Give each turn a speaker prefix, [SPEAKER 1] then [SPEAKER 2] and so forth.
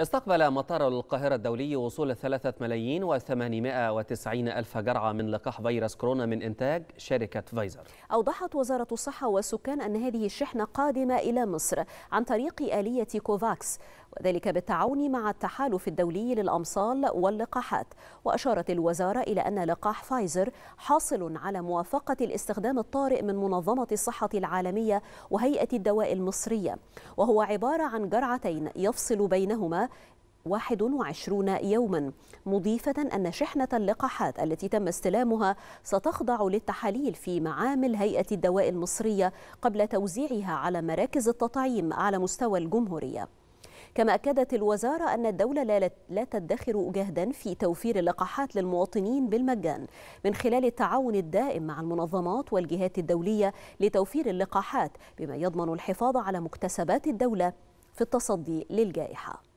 [SPEAKER 1] استقبل مطار القاهرة الدولي وصول ثلاثة ملايين وثمانمائة وتسعين ألف جرعة من لقاح فيروس كورونا من إنتاج شركة فايزر
[SPEAKER 2] أوضحت وزارة الصحة والسكان أن هذه الشحنة قادمة إلى مصر عن طريق آلية كوفاكس وذلك بالتعاون مع التحالف الدولي للأمصال واللقاحات وأشارت الوزارة إلى أن لقاح فايزر حاصل على موافقة الاستخدام الطارئ من منظمة الصحة العالمية وهيئة الدواء المصرية وهو عبارة عن جرعتين يفصل بينهما 21 يوما مضيفة أن شحنة اللقاحات التي تم استلامها ستخضع للتحاليل في معامل هيئة الدواء المصرية قبل توزيعها على مراكز التطعيم على مستوى الجمهورية كما أكدت الوزارة أن الدولة لا تدخر جهدا في توفير اللقاحات للمواطنين بالمجان من خلال التعاون الدائم مع المنظمات والجهات الدولية لتوفير اللقاحات بما يضمن الحفاظ على مكتسبات الدولة في التصدي للجائحه